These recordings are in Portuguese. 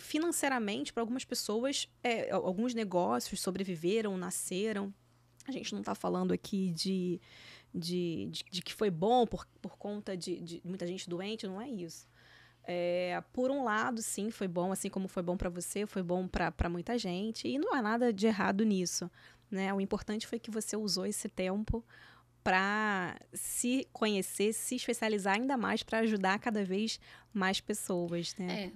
financeiramente, para algumas pessoas, é, alguns negócios sobreviveram, nasceram. A gente não está falando aqui de, de, de, de, que foi bom por, por conta de, de muita gente doente, não é isso. É, por um lado, sim, foi bom, assim como foi bom para você, foi bom para muita gente, e não há nada de errado nisso. Né? O importante foi que você usou esse tempo para se conhecer, se especializar ainda mais para ajudar cada vez mais pessoas, né? É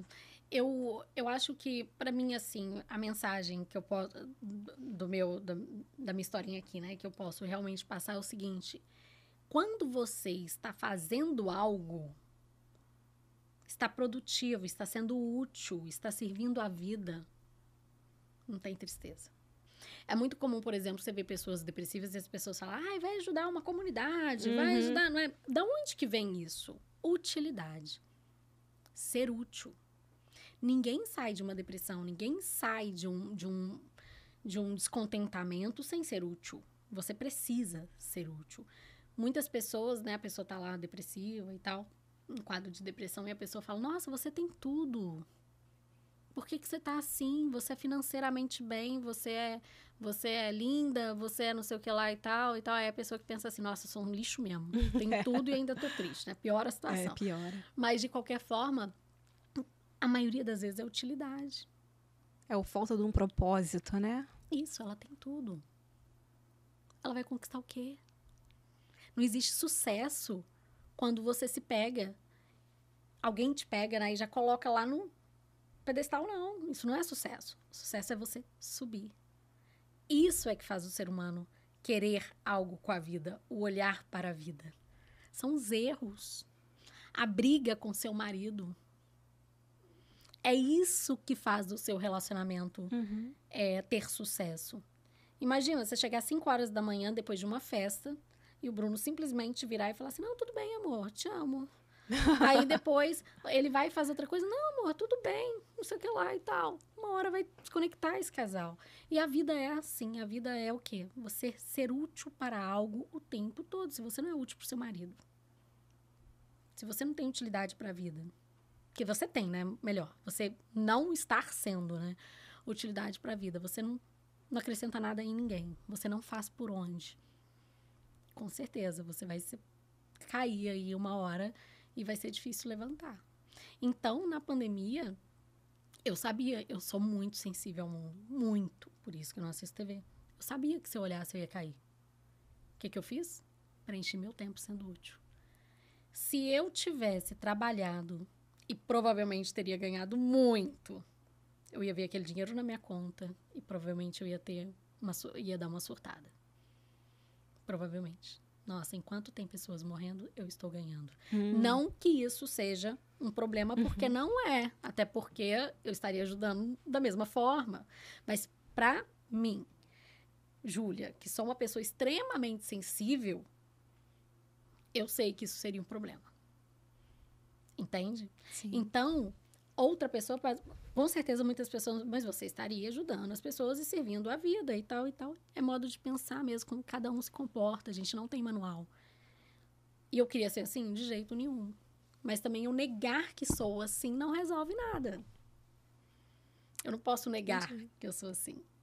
eu, eu acho que, para mim, assim, a mensagem que eu posso. do meu. Da, da minha historinha aqui, né? Que eu posso realmente passar é o seguinte: quando você está fazendo algo, está produtivo, está sendo útil, está servindo à vida, não tem tristeza. É muito comum, por exemplo, você ver pessoas depressivas e as pessoas falam, ai, vai ajudar uma comunidade, uhum. vai ajudar. Não é? Da onde que vem isso? Utilidade. Ser útil. Ninguém sai de uma depressão, ninguém sai de um, de um, de um descontentamento sem ser útil. Você precisa ser útil. Muitas pessoas, né, a pessoa tá lá depressiva e tal, um quadro de depressão, e a pessoa fala: Nossa, você tem tudo. Por que, que você tá assim? Você é financeiramente bem, você é, você é linda, você é não sei o que lá e tal e tal. Aí a pessoa que pensa assim, nossa, eu sou um lixo mesmo. Tem é. tudo e ainda tô triste, né? Piora a é, situação. É, piora. Mas de qualquer forma, a maioria das vezes é utilidade. É o falta de um propósito, né? Isso, ela tem tudo. Ela vai conquistar o quê? Não existe sucesso quando você se pega. Alguém te pega né, e já coloca lá no pedestal, não. Isso não é sucesso. Sucesso é você subir. Isso é que faz o ser humano querer algo com a vida, o olhar para a vida. São os erros. A briga com seu marido, é isso que faz do seu relacionamento uhum. é, ter sucesso. Imagina você chegar às 5 horas da manhã depois de uma festa e o Bruno simplesmente virar e falar assim: Não, tudo bem, amor, te amo. Aí depois ele vai fazer outra coisa: Não, amor, tudo bem, não sei o que lá e tal. Uma hora vai desconectar esse casal. E a vida é assim: a vida é o quê? Você ser útil para algo o tempo todo. Se você não é útil para o seu marido, se você não tem utilidade para a vida, que você tem, né? Melhor, você não estar sendo, né? Utilidade para a vida. Você não, não acrescenta nada em ninguém. Você não faz por onde. Com certeza, você vai se, cair aí uma hora e vai ser difícil levantar. Então, na pandemia, eu sabia, eu sou muito sensível ao mundo, muito, por isso que eu não assisto TV. Eu sabia que se eu olhasse eu ia cair. O que, que eu fiz? Preenchi meu tempo sendo útil. Se eu tivesse trabalhado e provavelmente teria ganhado muito. Eu ia ver aquele dinheiro na minha conta e provavelmente eu ia ter uma ia dar uma surtada. Provavelmente. Nossa, enquanto tem pessoas morrendo, eu estou ganhando. Hum. Não que isso seja um problema, porque uhum. não é. Até porque eu estaria ajudando da mesma forma. Mas para mim, Júlia, que sou uma pessoa extremamente sensível, eu sei que isso seria um problema. Entende? Sim. Então, outra pessoa, com certeza muitas pessoas, mas você estaria ajudando as pessoas e servindo a vida e tal e tal. É modo de pensar mesmo, como cada um se comporta, a gente não tem manual. E eu queria ser assim de jeito nenhum. Mas também eu negar que sou assim não resolve nada. Eu não posso negar Entendi. que eu sou assim.